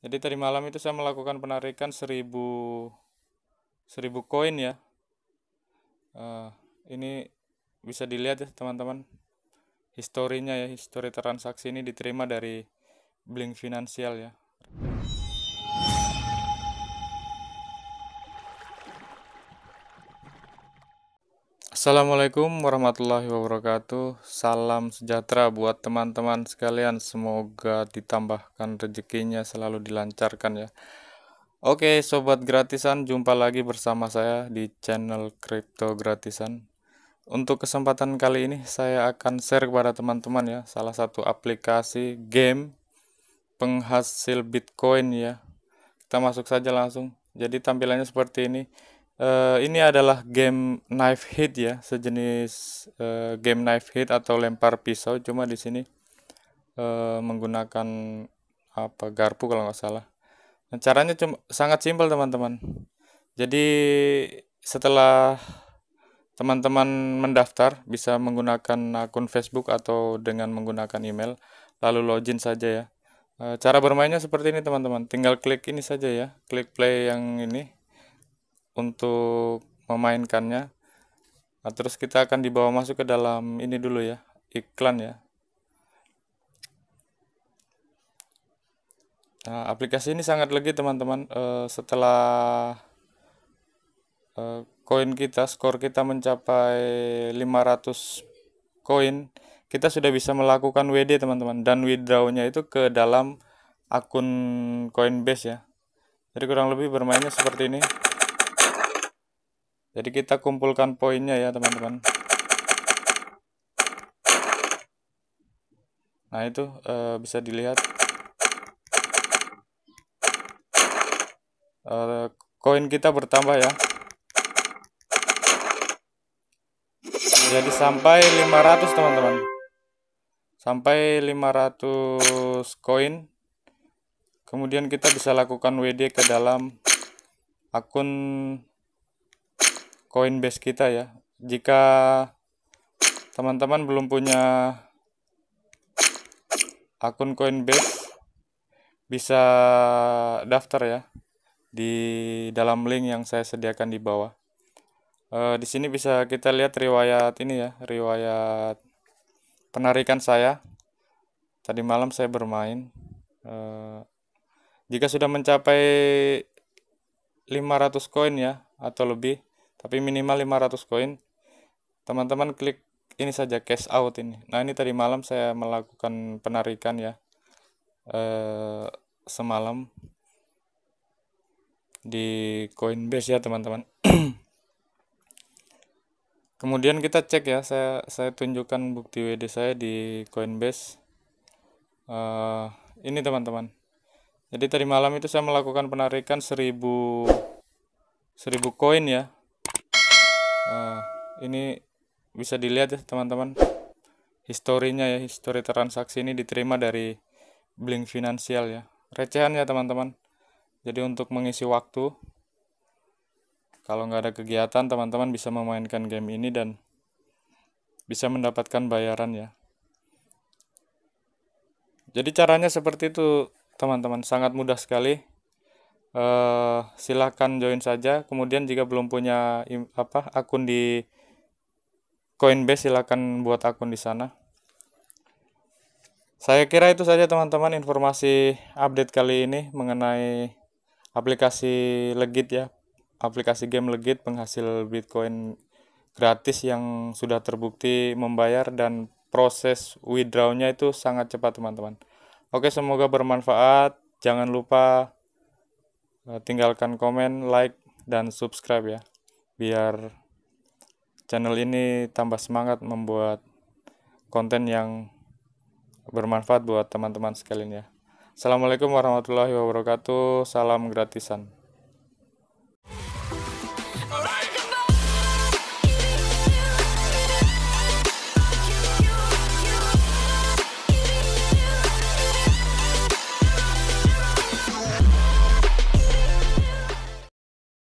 jadi tadi malam itu saya melakukan penarikan 1000 1000 koin ya uh, ini bisa dilihat ya teman-teman historinya ya histori transaksi ini diterima dari Blink Finansial ya Assalamualaikum warahmatullahi wabarakatuh. Salam sejahtera buat teman-teman sekalian. Semoga ditambahkan rezekinya, selalu dilancarkan ya. Oke, sobat gratisan, jumpa lagi bersama saya di channel Crypto Gratisan. Untuk kesempatan kali ini saya akan share kepada teman-teman ya salah satu aplikasi game penghasil Bitcoin ya. Kita masuk saja langsung. Jadi tampilannya seperti ini Uh, ini adalah game knife hit ya, sejenis uh, game knife hit atau lempar pisau, cuma di sini uh, menggunakan apa garpu kalau nggak salah. Nah, caranya cuma sangat simpel teman-teman. Jadi setelah teman-teman mendaftar bisa menggunakan akun Facebook atau dengan menggunakan email, lalu login saja ya. cara bermainnya seperti ini teman-teman, tinggal klik ini saja ya, klik play yang ini untuk memainkannya nah, terus kita akan dibawa masuk ke dalam ini dulu ya iklan ya nah, aplikasi ini sangat legit teman-teman e, setelah eh, koin e, kita skor kita mencapai 500 koin kita sudah bisa melakukan WD teman-teman dan withdraw-nya itu ke dalam akun Coinbase ya. Jadi kurang lebih bermainnya seperti ini. Jadi kita kumpulkan poinnya ya teman-teman. Nah itu uh, bisa dilihat eh, koin uh, kita bertambah ya. Jadi sampai 500 teman-teman. Sampai 500 koin. Kemudian kita bisa lakukan WD ke dalam akun Coinbase kita ya. Jika teman-teman belum punya akun Coinbase bisa daftar ya di dalam link yang saya sediakan di bawah. E, di sini bisa kita lihat riwayat ini ya, riwayat penarikan saya. Tadi malam saya bermain. E, jika sudah mencapai 500 koin ya atau lebih tapi minimal 500 koin teman-teman klik ini saja cash out ini nah ini tadi malam saya melakukan penarikan ya eh, semalam di Coinbase ya teman-teman kemudian kita cek ya saya saya tunjukkan bukti WD saya di Coinbase uh, ini teman-teman jadi tadi malam itu saya melakukan penarikan 1000 1000 koin ya uh, ini bisa dilihat ya teman-teman historinya ya histori transaksi ini diterima dari Blink Finansial ya recehan ya teman-teman jadi untuk mengisi waktu kalau nggak ada kegiatan teman-teman bisa memainkan game ini dan bisa mendapatkan bayaran ya jadi caranya seperti itu teman-teman sangat mudah sekali uh, eh, silahkan join saja kemudian jika belum punya apa akun di Coinbase silahkan buat akun di sana saya kira itu saja teman-teman informasi update kali ini mengenai aplikasi Legit ya aplikasi game Legit penghasil Bitcoin gratis yang sudah terbukti membayar dan proses withdrawnya itu sangat cepat teman-teman. Oke semoga bermanfaat. Jangan lupa Eh, tinggalkan komen, like, dan subscribe ya. Biar channel ini tambah semangat membuat konten yang bermanfaat buat teman-teman sekalian ya. Assalamualaikum warahmatullahi wabarakatuh. Salam gratisan.